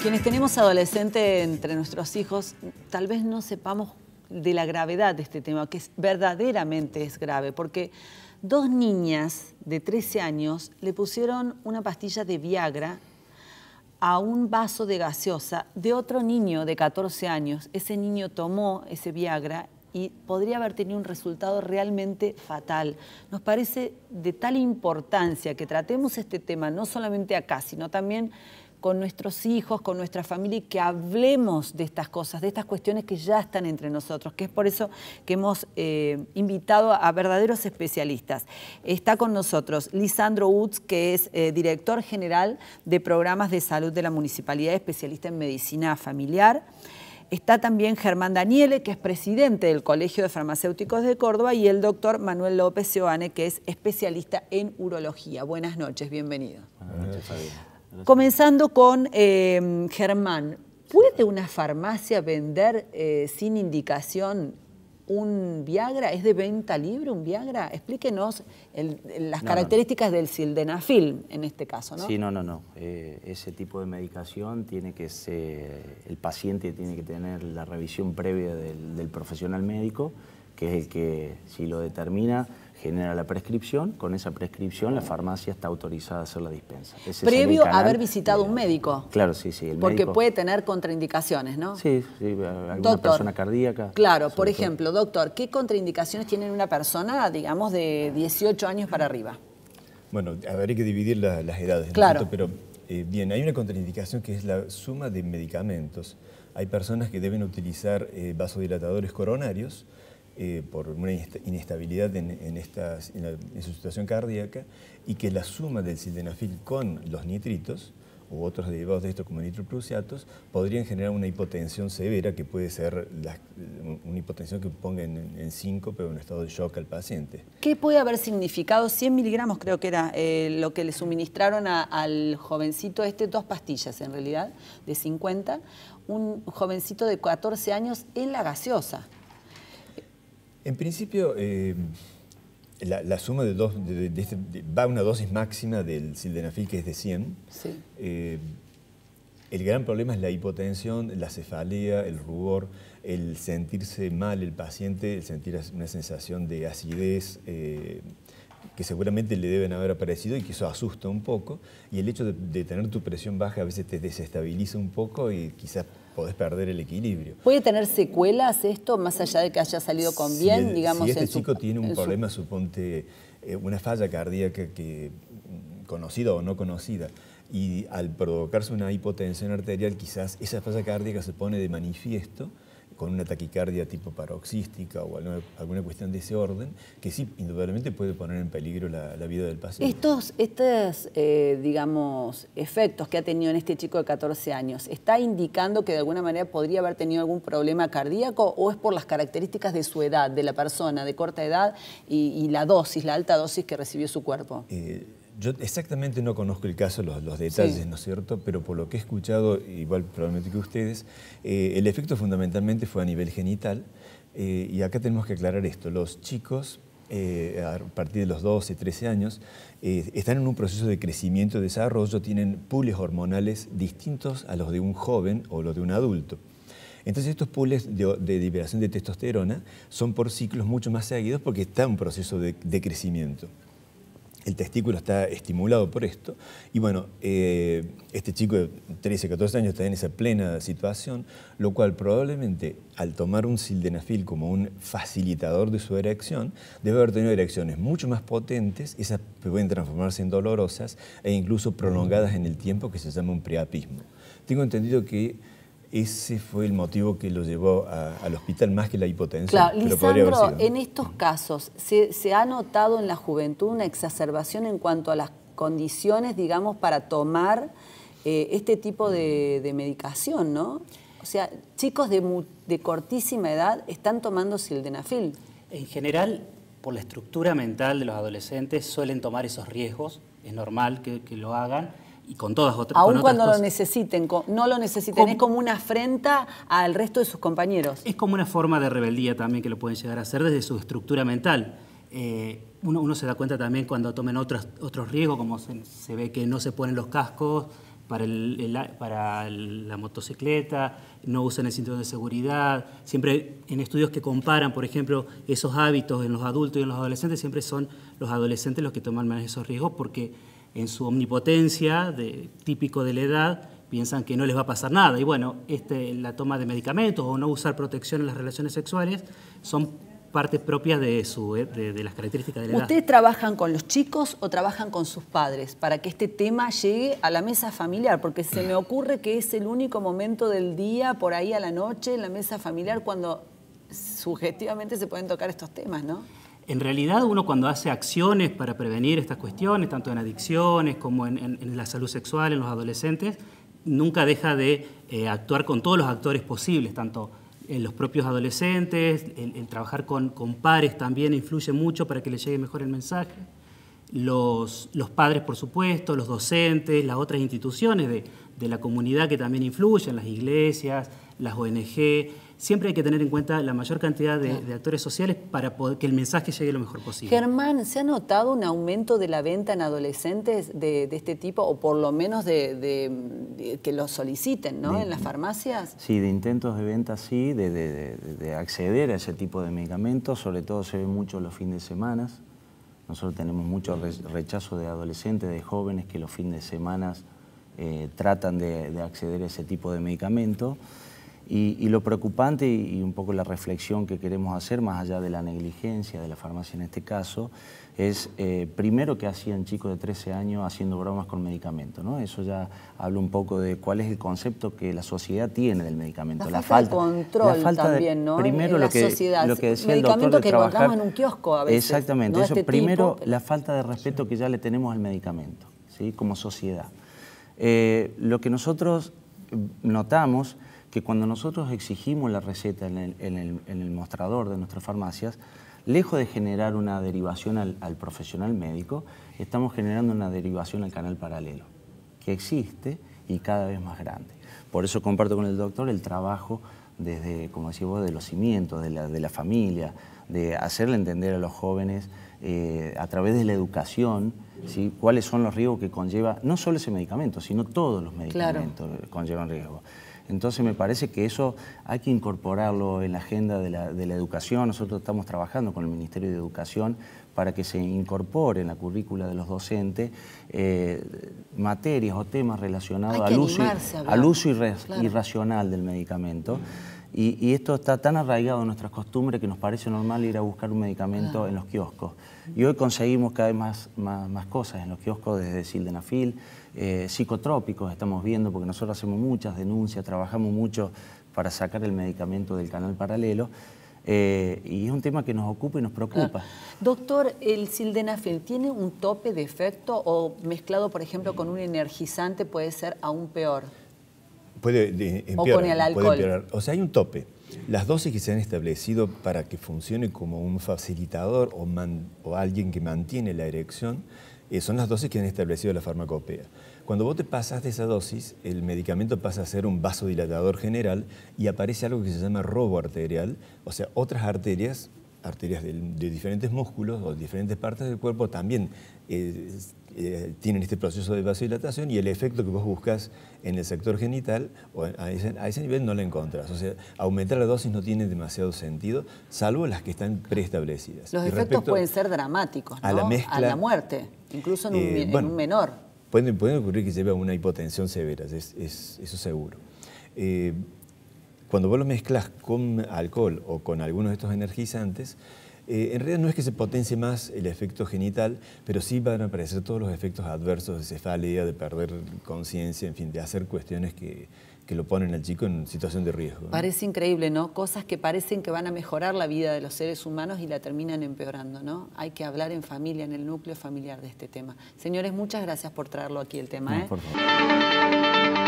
Quienes tenemos adolescente entre nuestros hijos, tal vez no sepamos de la gravedad de este tema, que verdaderamente es grave, porque dos niñas de 13 años le pusieron una pastilla de Viagra a un vaso de gaseosa de otro niño de 14 años. Ese niño tomó ese Viagra y podría haber tenido un resultado realmente fatal. Nos parece de tal importancia que tratemos este tema no solamente acá, sino también con nuestros hijos, con nuestra familia y que hablemos de estas cosas, de estas cuestiones que ya están entre nosotros, que es por eso que hemos eh, invitado a verdaderos especialistas. Está con nosotros Lisandro Utz, que es eh, director general de programas de salud de la municipalidad, especialista en medicina familiar. Está también Germán Daniele, que es presidente del Colegio de Farmacéuticos de Córdoba, y el doctor Manuel López Seoane, que es especialista en urología. Buenas noches, bienvenido. Buenas Comenzando con eh, Germán, ¿puede una farmacia vender eh, sin indicación un Viagra? ¿Es de venta libre un Viagra? Explíquenos las características del sildenafil en este caso, ¿no? Sí, no, no, no. Eh, ese tipo de medicación tiene que ser, el paciente tiene que tener la revisión previa del profesional médico, que es el que, si lo determina, genera la prescripción, con esa prescripción la farmacia está autorizada a hacer la dispensa. Previo a haber visitado un médico. Claro, sí, sí. porque puede tener contraindicaciones, ¿no? Sí, sí, alguna persona cardíaca. Claro, por ejemplo, doctor, ¿qué contraindicaciones tiene una persona, digamos, de 18 años para arriba? Bueno, habría que dividir las edades, claro. pero eh, bien, hay una contraindicación que es la suma de medicamentos. Hay personas que deben utilizar eh, vasodilatadores coronarios, eh, por una inestabilidad en, en, su situación cardíaca y que la suma del sildenafil con los nitritos u otros derivados de esto como nitroprusiatos podrían generar una hipotensión severa que puede ser una hipotensión que ponga en, en síncope o en estado de shock al paciente. ¿Qué puede haber significado 100 miligramos creo que era eh, lo que le suministraron al jovencito este, dos pastillas en realidad, de 50, un jovencito de 14 años en la gaseosa? En principio, em, la, suma de dos, este, va a una dosis máxima del sildenafil que es de 100. Em, el gran problema es la hipotensión, la cefalea, el rubor, el sentirse mal el paciente, el sentir una sensación de acidez em, que seguramente le deben haber aparecido y que eso asusta un poco. Y el hecho de, de tener tu presión baja a veces te desestabiliza un poco y quizás podés perder el equilibrio. ¿Puede tener secuelas esto, más allá de que haya salido con bien? digamos, si este chico tiene un problema, suponte, eh, una falla cardíaca mm, conocida o no conocida, y al provocarse una hipotensión arterial, quizás esa falla cardíaca se pone de manifiesto con una taquicardia tipo paroxística o alguna, cuestión de ese orden, que sí, indudablemente puede poner en peligro la, vida del paciente. Estos, estos eh, digamos, efectos que ha tenido en este chico de 14 años, ¿está indicando que de alguna manera podría haber tenido algún problema cardíaco o es por las características de su edad, de la persona, de corta edad y, la dosis, la alta dosis que recibió su cuerpo? Eh, yo exactamente no conozco el caso, los, detalles, ¿no es cierto? Pero por lo que he escuchado, igual probablemente que ustedes, eh, el efecto fundamentalmente fue a nivel genital. Eh, y acá tenemos que aclarar esto. Los chicos, eh, a partir de los 12, 13 años, están en un proceso de crecimiento y desarrollo, tienen pules hormonales distintos a los de un joven o los de un adulto. Entonces estos pules de, liberación de testosterona son por ciclos mucho más seguidos porque está en un proceso de crecimiento el testículo está estimulado por esto. Y bueno, eh, este chico de 13, 14 años está en esa plena situación, lo cual probablemente al tomar un sildenafil como un facilitador de su erección, debe haber tenido erecciones mucho más potentes, esas pueden transformarse en dolorosas e incluso prolongadas en el tiempo, que se llama un priapismo. Tengo entendido que ese fue el motivo que lo llevó al hospital más que la hipotensión. Claro, Lisandro, en estos casos, ¿se, ha notado en la juventud una exacerbación en cuanto a las condiciones, digamos, para tomar eh, este tipo de, medicación, ¿no? O sea, chicos de, cortísima edad están tomando sildenafil. En general, por la estructura mental de los adolescentes, suelen tomar esos riesgos, es normal que lo hagan y con todas otras. Aún cuando lo necesiten, no lo necesiten, es como una afrenta al resto de sus compañeros. Es como una forma de rebeldía también que lo pueden llegar a hacer desde su estructura mental. Eh, uno, se da cuenta también cuando tomen otros, otros riesgos, como se, ve que no se ponen los cascos para, para la motocicleta, no usan el cinturón de seguridad. Siempre en estudios que comparan, por ejemplo, esos hábitos en los adultos y en los adolescentes, siempre son los adolescentes los que toman más esos riesgos porque en su omnipotencia, de, típico de la edad, piensan que no les va a pasar nada. Y bueno, este, la toma de medicamentos o no usar protección en las relaciones sexuales son parte propias de, su, eh, de, de, las características de la edad. ¿Ustedes trabajan con los chicos o trabajan con sus padres para que este tema llegue a la mesa familiar? Porque se me ocurre que es el único momento del día, por ahí a la noche, en la mesa familiar, cuando subjetivamente se pueden tocar estos temas, ¿no? En realidad uno cuando hace acciones para prevenir estas cuestiones, tanto en adicciones como en, la salud sexual en los adolescentes, nunca deja de eh, actuar con todos los actores posibles, tanto en los propios adolescentes, el, trabajar con, pares también influye mucho para que les llegue mejor el mensaje, los, padres por supuesto, los docentes, las otras instituciones de la comunidad que también influyen, las iglesias, las ONG, siempre hay que tener en cuenta la mayor cantidad de, actores sociales para que el mensaje llegue lo mejor posible. Germán, ¿se ha notado un aumento de la venta en adolescentes de, este tipo, o por lo menos de, que lo soliciten ¿no? en las farmacias? Sí, de intentos de venta, sí, de, acceder a ese tipo de medicamentos, sobre todo se ve mucho los fines de semana. Nosotros tenemos mucho rechazo de adolescentes, de jóvenes que los fines de semana eh, tratan de acceder a ese tipo de medicamentos. Y, lo preocupante y, un poco la reflexión que queremos hacer, más allá de la negligencia de la farmacia en este caso, es eh, primero que hacían chicos de 13 años haciendo bromas con medicamentos. ¿no? Eso ya habla un poco de cuál es el concepto que la sociedad tiene del medicamento. La, falta, de control también, ¿no? Primero sociedad. lo que el que en un kiosco a veces. Exactamente, eso este primero la falta de respeto que ya le tenemos al medicamento, ¿sí? como sociedad. Eh, lo que nosotros mm, notamos que cuando nosotros exigimos la receta en el, mostrador de nuestras farmacias, lejos de generar una derivación al, profesional médico, estamos generando una derivación al canal paralelo, que existe y cada vez más grande. Por eso comparto con el doctor el trabajo desde, como decía vos, de los cimientos, de la, familia, de hacerle entender a los jóvenes eh, a través de la educación cuáles son los riesgos que conlleva, no solo ese medicamento, sino todos los medicamentos conllevan riesgos. Entonces me parece que eso hay que incorporarlo en la agenda de la, educación. Nosotros estamos trabajando con el Ministerio de Educación para que se incorpore en la currícula de los docentes eh, materias o temas relacionados al uso, al uso, irracional del medicamento. Y, esto está tan arraigado en nuestras costumbres que nos parece normal ir a buscar un medicamento en los kioscos. Y hoy conseguimos cada vez más, cosas en los kioscos, desde sildenafil, eh, psicotrópicos estamos viendo, porque nosotros hacemos muchas denuncias, trabajamos mucho para sacar el medicamento del canal paralelo. Eh, y es un tema que nos ocupa y nos preocupa. Doctor, ¿el sildenafil tiene un tope de efecto o mezclado, por ejemplo, con un energizante puede ser aún peor? puede empeorar, o con alcohol. o sea, hay un tope. Las dosis que se han establecido para que funcione como un facilitador o, alguien que mantiene la erección eh, son las dosis que han establecido la farmacopea. Cuando vos te pasas de esa dosis, el medicamento pasa a ser un vasodilatador general y aparece algo que se llama robo arterial, o sea, otras arterias arterias de, diferentes músculos o diferentes partes del cuerpo también eh, eh, tienen este proceso de vasodilatación y el efecto que vos buscas en el sector genital o a, ese, nivel no lo encontrás. O sea, aumentar la dosis no tiene demasiado sentido, salvo las que están preestablecidas. Los efectos pueden ser dramáticos, ¿no? a, la muerte, incluso en un, eh, menor. Pueden, ocurrir que lleve a una hipotensión severa, es, es, eso seguro. Cuando vos lo mezclas con alcohol o con algunos de estos energizantes, eh, en realidad no es que se potencie más el efecto genital, pero sí van a aparecer todos los efectos adversos de cefalia, de perder conciencia, en fin, de hacer cuestiones que, que lo ponen al chico en situación de riesgo. Parece increíble, ¿no? Cosas que parecen que van a mejorar la vida de los seres humanos y la terminan empeorando, ¿no? Hay que hablar en familia, en el núcleo familiar de este tema. Señores, muchas gracias por traerlo aquí el tema. ¿eh? por favor.